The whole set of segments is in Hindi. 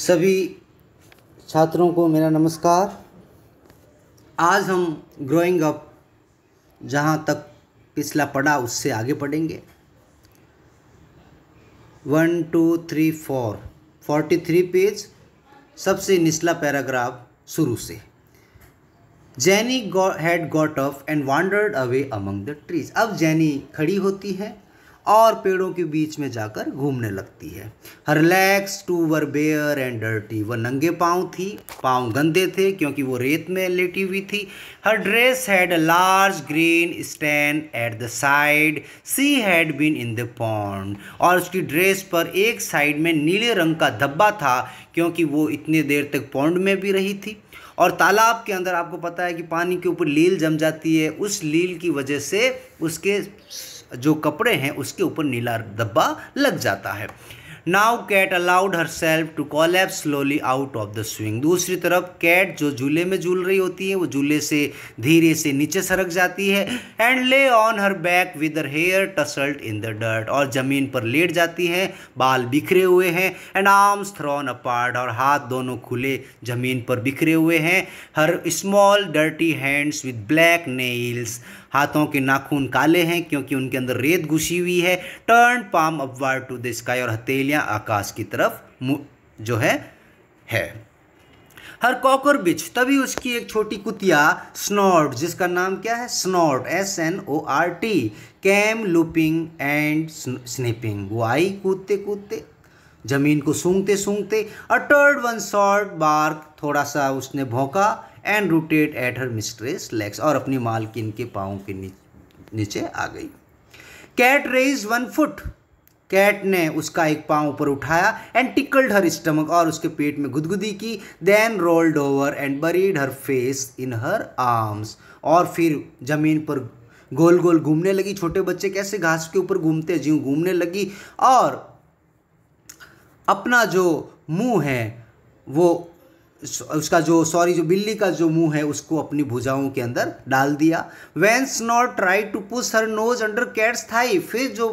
सभी छात्रों को मेरा नमस्कार आज हम ग्रोइंग अप जहाँ तक पिछला पढ़ा उससे आगे पढ़ेंगे one two three four forty three page सबसे निचला पैराग्राफ शुरू से Jenny had got off and wandered away among the trees अब जैनी खड़ी होती है और पेड़ों के बीच में जाकर घूमने लगती है her legs too were bare and dirty वह नंगे पाँव थी पाँव गंदे थे क्योंकि वो रेत में लेटी हुई थी her dress had a large green stand at the side she had been in the pond और उसकी ड्रेस पर एक साइड में नीले रंग का धब्बा था क्योंकि वो इतने देर तक पौंड में भी रही थी और तालाब के अंदर आपको पता है कि पानी के ऊपर लील जम जाती है उस लील की वजह से उसके जो कपड़े हैं उसके ऊपर नीला धब्बा लग जाता है now Kat allowed herself to collapse slowly out of the swing दूसरी तरफ कैट जो झूले में झूल रही होती है वो झूले से धीरे से नीचे सरक जाती है and lay on her back with her hair tousled in the dirt और ज़मीन पर लेट जाती है बाल बिखरे हुए हैं एंड आर्म्स थ्रॉन अपार्ट और हाथ दोनों खुले ज़मीन पर बिखरे हुए हैं her small dirty hands with black nails हाथों के नाखून काले हैं क्योंकि उनके अंदर रेत घुसी हुई है turn palm upward to the sky और हथेलियाँ आकाश की तरफ जो है है हर कॉकर बिच तभी उसकी एक छोटी कुतिया स्नॉट जिसका नाम क्या है Snort S N O R T came loping and sniffing वो आई कूदते कूदते जमीन को सूंघते सूंघते अटर्ड वन शॉर्ट बार्क थोड़ा सा उसने भोंका and rooted at her mistress legs और अपनी मालकिन के पाओं के नीचे आ गई Kat raised one foot Kat ने उसका एक पाँव ऊपर उठाया एंड टिकल्ड हर स्टमक और उसके पेट में गुदगुदी की then rolled over and buried her face in her arms और फिर ज़मीन पर गोल गोल घूमने लगी छोटे बच्चे कैसे घास के ऊपर घूमते जीव घूमने लगी और अपना जो मुंह है वो उसका जो सॉरी जो बिल्ली का जो मुंह है उसको अपनी भुजाओं के अंदर डाल दिया veins not try to push her nose under Kat's thigh फिर जो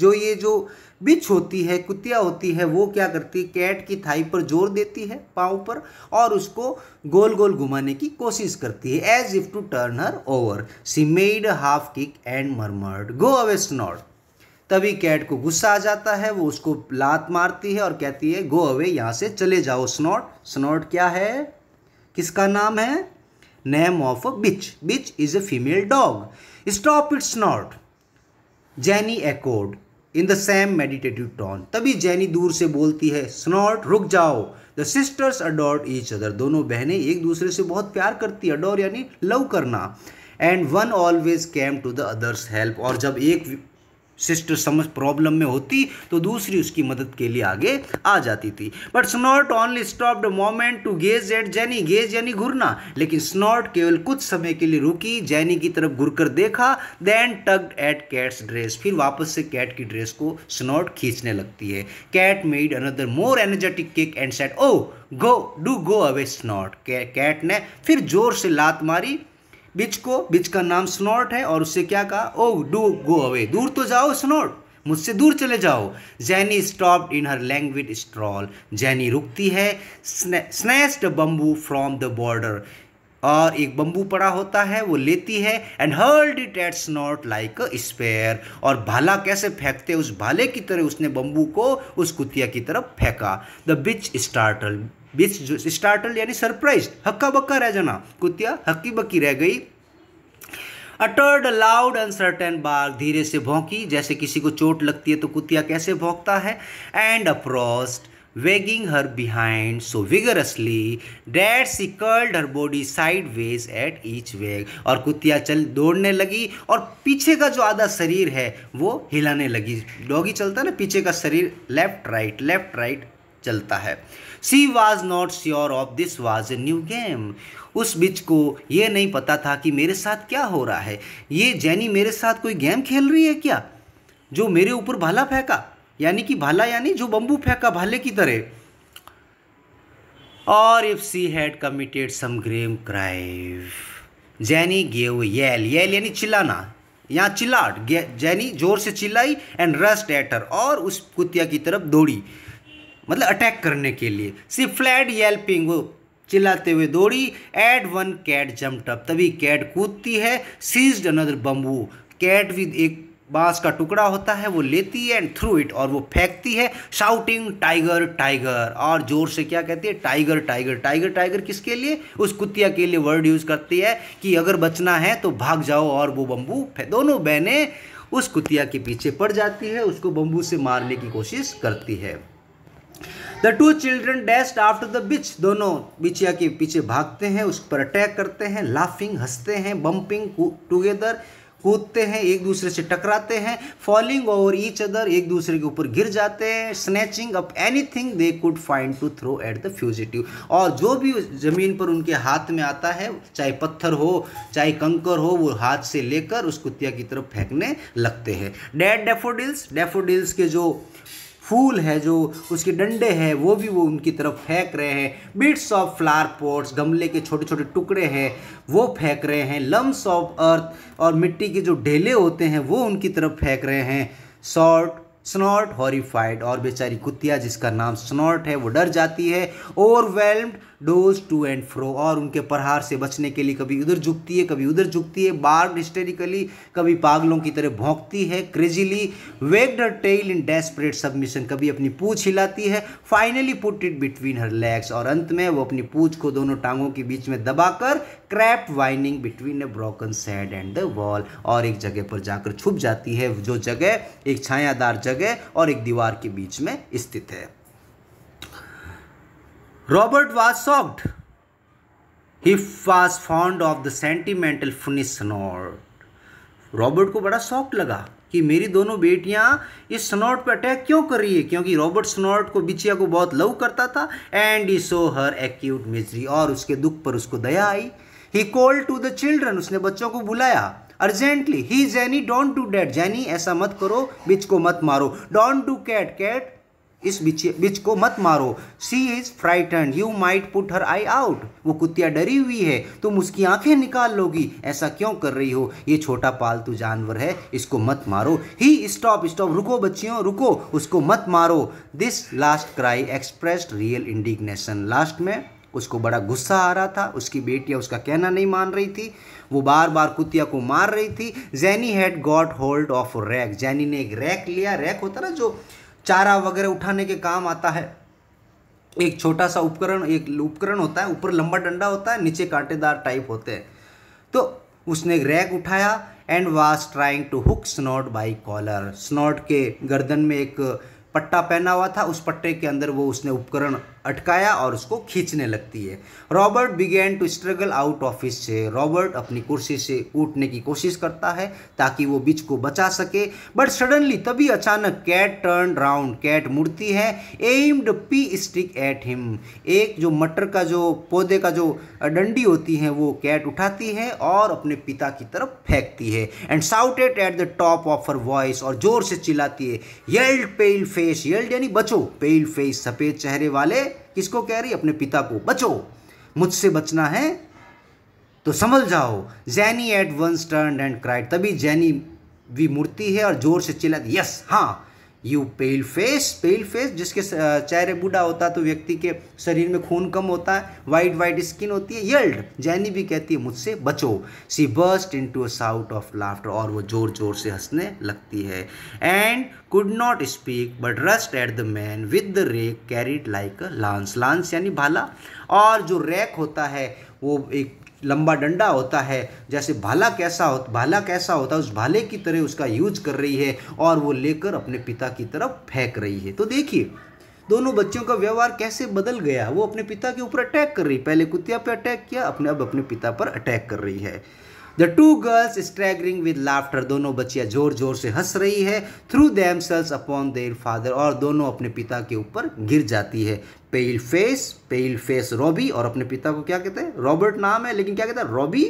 जो ये जो बिच होती है कुतिया होती है वो क्या करती है कैट की थाई पर जोर देती है पाँव पर और उसको गोल गोल घुमाने की कोशिश करती है as if to turn her over she made half kick and murmured go away Snort तभी कैट को गुस्सा आ जाता है वो उसको लात मारती है और कहती है गो अवे यहाँ से चले जाओ स्नॉट स्नॉट क्या है किसका नाम है name of a bitch bitch is a female dog stop it Snort Jenny echoed in the same meditative tone तभी जैनी दूर से बोलती है स्नॉट रुक जाओ the sisters adore each other दोनों बहनें एक दूसरे से बहुत प्यार करती है अडोर यानी लव करना and one always came to the others help और जब एक सिस्ट समझ प्रॉब्लम में होती तो दूसरी उसकी मदद के लिए आगे आ जाती थी but Snort only stop the moment to gaze at Jenny gaze यानी घुरना लेकिन स्नॉट केवल कुछ समय के लिए रुकी जैनी की तरफ घुरकर कर देखा then tug at Kat's dress फिर वापस से कैट की ड्रेस को स्नॉट खींचने लगती है Kat made another more energetic kick and set oh go do go away Snort Kat ने फिर जोर से लात मारी बिच को बिच का नाम स्नॉट है और उससे क्या कहा ओ डू गो अवे दूर तो जाओ स्नॉट मुझसे दूर चले जाओ Jenny stop in her language stroll Jenny रुकती है snatched bamboo from the border और एक बम्बू पड़ा होता है वो लेती है and hurled it at Snort like a spear और भाला कैसे फेंकते उस भाले की तरह उसने बम्बू को उस कुतिया की तरफ फेंका the bitch startle bitch startle यानी सरप्राइज हक्का बक्का रह जाना कुतिया हक्की बक्की रह गई अटर्ड लाउड अनसर्टेन बार धीरे से भौंकी जैसे किसी को चोट लगती है तो कुतिया कैसे भौंकता है and uprose wagging her behind so vigorously that she curled her body sideways at each wag और कुतिया चल दौड़ने लगी और पीछे का जो आधा शरीर है वो हिलाने लगी डॉगी चलता है ना पीछे का शरीर लेफ्ट राइट लेफ्ट राइट चलता है she was not sure of this was a new game उस बिच को ये नहीं पता था कि मेरे साथ क्या हो रहा है ये जैनी मेरे साथ कोई गेम खेल रही है क्या जो मेरे ऊपर भाला फेंका यानी कि भाला यानी जो बम्बू फेंका भाले की तरह और if she had committed some grim crime Jenny gave yell yell यानी चिल्लाना या चिल्लाट जैनी जोर से चिल्लाई एंड रस्ट एटर और उस कुतिया की तरफ दौड़ी मतलब अटैक करने के लिए सी फ्लैड येल्पिंग वो चिल्लाते हुए दौड़ी and one Kat jump up तभी कैट कूदती है सीज्ड अनदर बम्बू कैट भी एक बांस का टुकड़ा होता है वो लेती है एंड थ्रू इट और वो फेंकती है शाउटिंग टाइगर टाइगर और जोर से क्या कहती है टाइगर टाइगर टाइगर टाइगर किसके लिए उस कुतिया के लिए वर्ड यूज़ करती है कि अगर बचना है तो भाग जाओ और वो बम्बू दोनों बहनें उस कुतिया के पीछे पड़ जाती है उसको बम्बू से मारने की कोशिश करती है the two children dashed after the bitch दोनों बिचिया के पीछे भागते हैं उस पर अटैक करते हैं लाफिंग हंसते हैं बम्पिंग टुगेदर कूदते हैं एक दूसरे से टकराते हैं फॉलिंग ओवर ईच अदर एक दूसरे के ऊपर गिर जाते हैं snatching up anything they could find to throw at the fugitive और जो भी ज़मीन पर उनके हाथ में आता है चाहे पत्थर हो चाहे कंकर हो वो हाथ से लेकर उस कुतिया की तरफ फेंकने लगते हैं डेड डेफोडिल्स डेफोडिल्स के जो फूल है जो उसके डंडे हैं वो भी वो उनकी तरफ फेंक रहे हैं बिट्स ऑफ फ्लावर पॉट्स गमले के छोटे छोटे टुकड़े हैं वो फेंक रहे हैं लम्स ऑफ अर्थ और मिट्टी के जो ढेले होते हैं वो उनकी तरफ फेंक रहे हैं शॉर्ट स्नॉर्ट हॉरीफाइड और बेचारी कुतिया जिसका नाम स्नॉर्ट है वो डर जाती है overwhelmed dodges to and fro और उनके प्रहार से बचने के लिए कभी उधर झुकती है कभी उधर झुकती है बार्ड हिस्टेरिकली कभी पागलों की तरह भोंकती है crazily wagged tail in desperate submission कभी अपनी पूछ हिलाती है finally put it between her legs और अंत में वो अपनी पूछ को दोनों टांगों के बीच में दबाकर crept whining between a broken sad and the wall और एक जगह पर जाकर छुप जाती है जो जगह एक छायादार जगह जगह और एक दीवार के बीच में स्थित है Robert was shocked he was fond of the sentimental funnies Robert को बड़ा शौक लगा कि मेरी दोनों बेटियां इस स्नॉट पर अटैक क्यों कर रही है क्योंकि रॉबर्ट स्नॉट को बिचिया को बहुत लव करता था and he saw her acute misery और उसके दुख पर उसको दया आई he call to the children उसने बच्चों को बुलाया urgently he Jenny don't do that Jenny ऐसा मत करो बिच को मत मारो डोंट डू कैट कैट इस बिच बिच को मत मारो she is frightened you might put her eye out वो कुतिया डरी हुई है तुम उसकी आंखें निकाल लोगी ऐसा क्यों कर रही हो ये छोटा पालतू जानवर है इसको मत मारो ही स्टॉप स्टॉप रुको बच्चियों रुको उसको मत मारो this last cry expressed real indignation last में उसको बड़ा गुस्सा आ रहा था उसकी बेटियाँ उसका कहना नहीं मान रही थी वो बार बार कुतिया को मार रही थी Jenny had got hold of rake Jenny ने एक रैक लिया रैक होता ना जो चारा वगैरह उठाने के काम आता है एक छोटा सा उपकरण एक उपकरण होता है ऊपर लंबा डंडा होता है नीचे कांटेदार टाइप होते हैं तो उसने एक रैक उठाया and was trying to hook Snort by collar Snort के गर्दन में एक पट्टा पहना हुआ था उस पट्टे के अंदर वो उसने उपकरण अटकाया और उसको खींचने लगती है Robert began to struggle out of his से रॉबर्ट अपनी कुर्सी से उठने की कोशिश करता है ताकि वो बिच को बचा सके बट सडनली तभी अचानक कैट टर्न राउंड कैट मुड़ती है एम्ड पी स्टिक एट हिम एक जो मटर का जो पौधे का जो डंडी होती है वो कैट उठाती है और अपने पिता की तरफ फेंकती है and shouted at the top of her voice और जोर से चिल्लाती है येल्ड फेस येल्ड यानी बचो पेल फेस सफ़ेद चेहरे वाले किसको कह रही अपने पिता को बचो मुझसे बचना है तो समझ जाओ Jenny at once turned and cried तभी जैनी भी मूर्ति है और जोर से चिल्ला यस हाँ you pale face pale face जिसके चेहरे बूढ़ा होता है तो व्यक्ति के शरीर में खून कम होता है वाइट वाइट स्किन होती है यल्ड जैनी भी कहती है मुझसे बचो she burst into a shout of laughter और वो जोर जोर से हंसने लगती है and could not speak but rushed at the man with the rake carried like a lance lance यानी भाला और जो रैक होता है वो एक लंबा डंडा होता है जैसे भाला कैसा हो भाला कैसा होता है उस भाले की तरह उसका यूज कर रही है और वो लेकर अपने पिता की तरफ फेंक रही है तो देखिए दोनों बच्चों का व्यवहार कैसे बदल गया वो अपने पिता के ऊपर अटैक कर रही पहले कुतिया पे अटैक किया अपने अब अपने पिता पर अटैक कर रही है the two girls staggering with laughter दोनों बच्चियाँ जोर जोर से हंस रही है threw themselves upon their father और दोनों अपने पिता के ऊपर गिर जाती है pale face pale face Robbie और अपने पिता को क्या कहते हैं रॉबर्ट नाम है लेकिन क्या कहता है रॉबी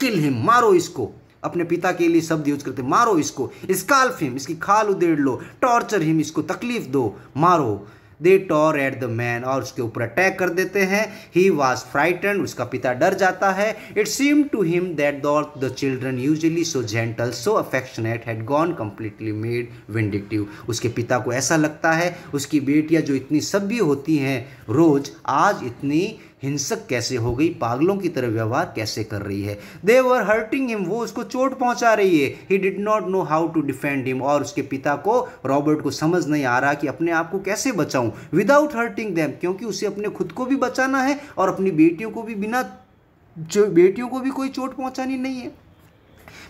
किल हिम मारो इसको अपने पिता के लिए शब्द यूज करते मारो इसको स्काल्फ हिम इसकी खाल उदेड़ लो टॉर्चर हिम इसको तकलीफ दो मारो they tore at the man और उसके ऊपर अटैक कर देते हैं ही वॉज फ्राइटन उसका पिता डर जाता है it seem to him that though the children usually so gentle so affectionate had gone completely mad vindictive उसके पिता को ऐसा लगता है उसकी बेटियाँ जो इतनी सभ्य होती हैं रोज़ आज इतनी हिंसक कैसे हो गई पागलों की तरह व्यवहार कैसे कर रही है दे वर हर्टिंग हिम वो उसको चोट पहुंचा रही है he did not know how to defend him और उसके पिता को रॉबर्ट को समझ नहीं आ रहा कि अपने आप को कैसे बचाऊं विदाउट हर्टिंग दैम क्योंकि उसे अपने खुद को भी बचाना है और अपनी बेटियों को भी बिना बेटियों को भी कोई चोट पहुंचानी नहीं है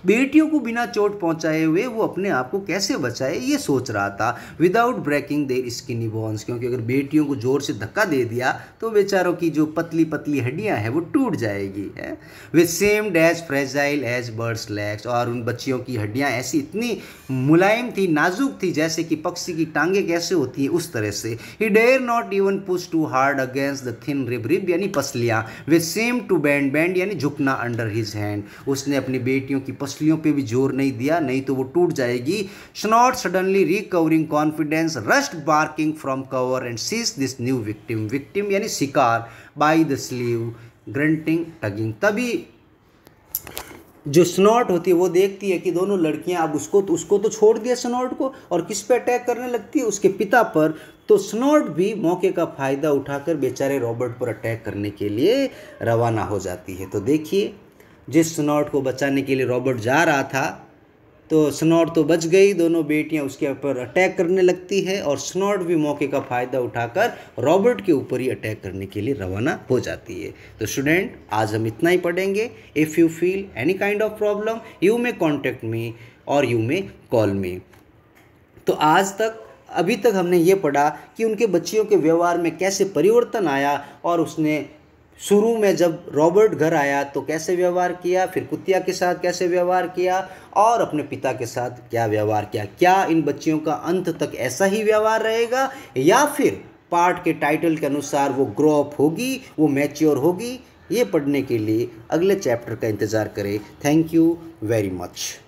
बेटियों को बिना चोट पहुंचाए हुए वो अपने आप को कैसे बचाए ये सोच रहा था without breaking their skinny bones क्योंकि अगर बेटियों को जोर से धक्का दे दिया तो बेचारों की जो पतली पतली हड्डियां हैं वो टूट जाएगी है they seem as fragile as birds legs और उन बच्चियों की हड्डियाँ ऐसी इतनी मुलायम थी नाजुक थी जैसे कि पक्षी की टांगे कैसे होती है उस तरह से he dare not even push too hard against the thin rib rib यानी पसलियाँ they seem to bend bend यानी झुकना अंडर हिज हैंड उसने अपनी बेटियों की की पसलियों पे भी जोर नहीं दिया नहीं तो वो टूट जाएगी Snort suddenly recovering confidence rushed barking from cover and seized this new victim victim यानी शिकार by the sleeve grunting tugging तभी जो स्नॉट होती है वो देखती है कि दोनों लड़कियां अब उसको तो उसको तो छोड़ दिया स्नॉट को और किस पे अटैक करने लगती है उसके पिता पर तो स्नॉट भी मौके का फ़ायदा उठाकर बेचारे रॉबर्ट पर अटैक करने के लिए रवाना हो जाती है तो देखिए जिस स्नॉट को बचाने के लिए रॉबर्ट जा रहा था तो स्नॉट तो बच गई दोनों बेटियां उसके ऊपर अटैक करने लगती है और स्नॉट भी मौके का फ़ायदा उठाकर रॉबर्ट के ऊपर ही अटैक करने के लिए रवाना हो जाती है तो स्टूडेंट आज हम इतना ही पढ़ेंगे if you feel any kind of problem you may contact me और यू मे कॉल मी तो आज तक अभी तक हमने ये पढ़ा कि उनके बच्चियों के व्यवहार में कैसे परिवर्तन आया और उसने शुरू में जब रॉबर्ट घर आया तो कैसे व्यवहार किया फिर कुतिया के साथ कैसे व्यवहार किया और अपने पिता के साथ क्या व्यवहार किया क्या इन बच्चियों का अंत तक ऐसा ही व्यवहार रहेगा या फिर पार्ट के टाइटल के अनुसार वो ग्रो अप होगी वो मैच्योर होगी ये पढ़ने के लिए अगले चैप्टर का इंतज़ार करें थैंक यू वेरी मच